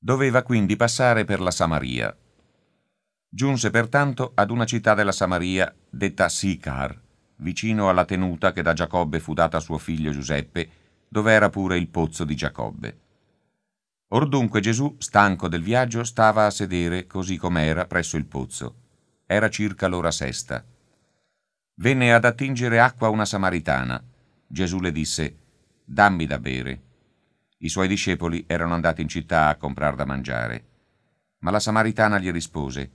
Doveva quindi passare per la Samaria. Giunse pertanto ad una città della Samaria detta Sicar, vicino alla tenuta che da Giacobbe fu data a suo figlio Giuseppe, dove era pure il pozzo di Giacobbe. Ordunque Gesù, stanco del viaggio, stava a sedere, così com'era, presso il pozzo. Era circa l'ora sesta. Venne ad attingere acqua una samaritana. Gesù le disse, Dammi da bere. I suoi discepoli erano andati in città a comprare da mangiare. Ma la Samaritana gli rispose,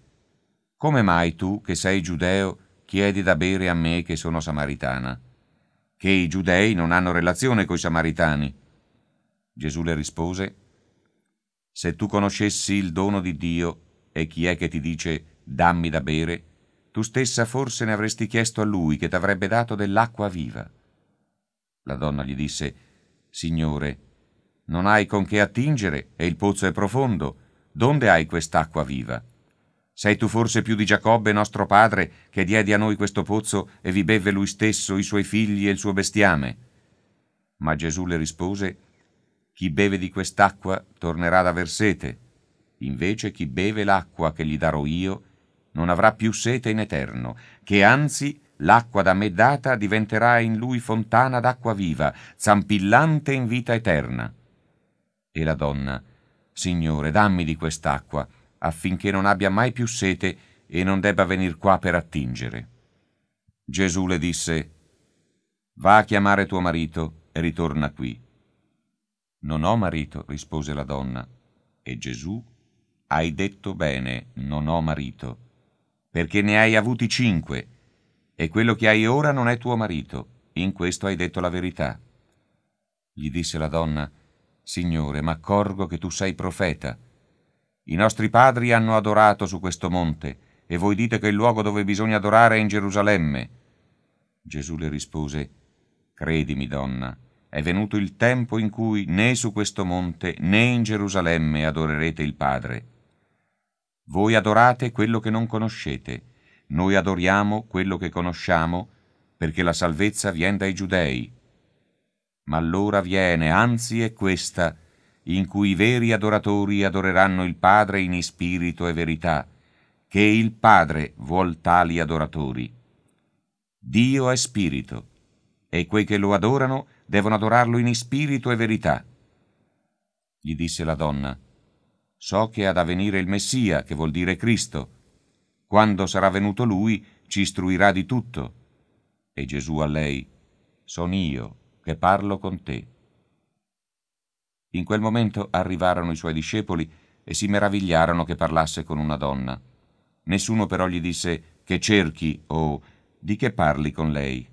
Come mai tu, che sei giudeo, chiedi da bere a me che sono samaritana? Che i giudei non hanno relazione coi samaritani. Gesù le rispose, Se tu conoscessi il dono di Dio e chi è che ti dice dammi da bere, tu stessa forse ne avresti chiesto a lui che t'avrebbe dato dell'acqua viva. La donna gli disse, Signore, non hai con che attingere e il pozzo è profondo, donde hai quest'acqua viva? Sei tu forse più di Giacobbe nostro padre, che diede a noi questo pozzo e vi bevve lui stesso, i suoi figli e il suo bestiame? Ma Gesù le rispose, Chi beve di quest'acqua tornerà ad aver sete, invece chi beve l'acqua che gli darò io non avrà più sete in eterno, che anzi l'acqua da me data diventerà in lui fontana d'acqua viva, zampillante in vita eterna. E la donna, Signore, dammi di quest'acqua, affinché non abbia mai più sete e non debba venir qua per attingere. Gesù le disse, Va a chiamare tuo marito e ritorna qui. Non ho marito, rispose la donna. E Gesù, hai detto bene, non ho marito, perché ne hai avuti cinque, e quello che hai ora non è tuo marito, in questo hai detto la verità. Gli disse la donna, Signore, accorgo che tu sei profeta. I nostri padri hanno adorato su questo monte, e voi dite che il luogo dove bisogna adorare è in Gerusalemme. Gesù le rispose, Credimi, donna, è venuto il tempo in cui né su questo monte né in Gerusalemme adorerete il Padre. Voi adorate quello che non conoscete, noi adoriamo quello che conosciamo, perché la salvezza viene dai giudei ma l'ora viene, anzi è questa, in cui i veri adoratori adoreranno il Padre in spirito e verità, che il Padre vuol tali adoratori. Dio è spirito, e quei che lo adorano devono adorarlo in spirito e verità. Gli disse la donna, so che ha da venire il Messia, che vuol dire Cristo. Quando sarà venuto lui, ci istruirà di tutto. E Gesù a lei, sono io, che parlo con te. In quel momento arrivarono i suoi discepoli e si meravigliarono che parlasse con una donna. Nessuno però gli disse che cerchi o di che parli con lei.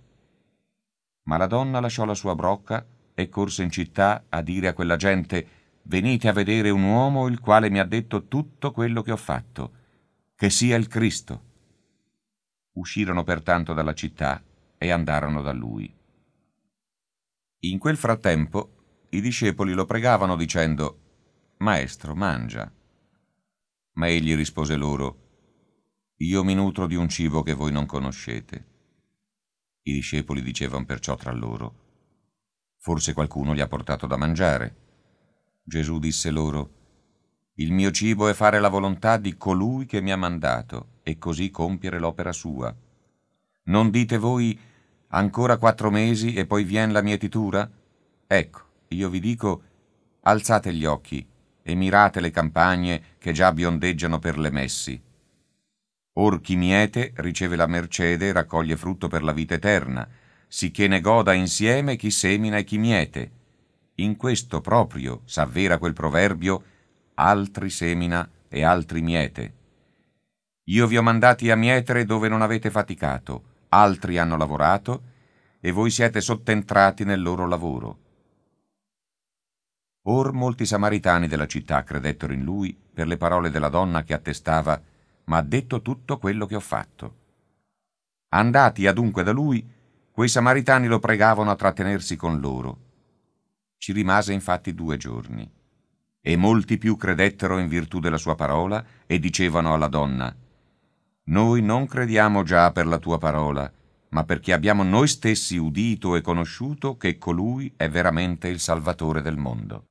Ma la donna lasciò la sua brocca e corse in città a dire a quella gente venite a vedere un uomo il quale mi ha detto tutto quello che ho fatto, che sia il Cristo. Uscirono pertanto dalla città e andarono da lui. In quel frattempo i discepoli lo pregavano dicendo Maestro, mangia. Ma egli rispose loro Io mi nutro di un cibo che voi non conoscete. I discepoli dicevano perciò tra loro Forse qualcuno gli ha portato da mangiare. Gesù disse loro Il mio cibo è fare la volontà di colui che mi ha mandato e così compiere l'opera sua. Non dite voi Ancora quattro mesi e poi vien la mietitura? Ecco, io vi dico, alzate gli occhi e mirate le campagne che già biondeggiano per le messi. Or chi miete riceve la mercede e raccoglie frutto per la vita eterna, sicché ne goda insieme chi semina e chi miete. In questo proprio s'avvera quel proverbio altri semina e altri miete. Io vi ho mandati a mietere dove non avete faticato, altri hanno lavorato e voi siete sottentrati nel loro lavoro. Or molti samaritani della città credettero in lui per le parole della donna che attestava Ma ha detto tutto quello che ho fatto. Andati adunque da lui, quei samaritani lo pregavano a trattenersi con loro. Ci rimase infatti due giorni. E molti più credettero in virtù della sua parola e dicevano alla donna noi non crediamo già per la tua parola, ma perché abbiamo noi stessi udito e conosciuto che colui è veramente il Salvatore del mondo.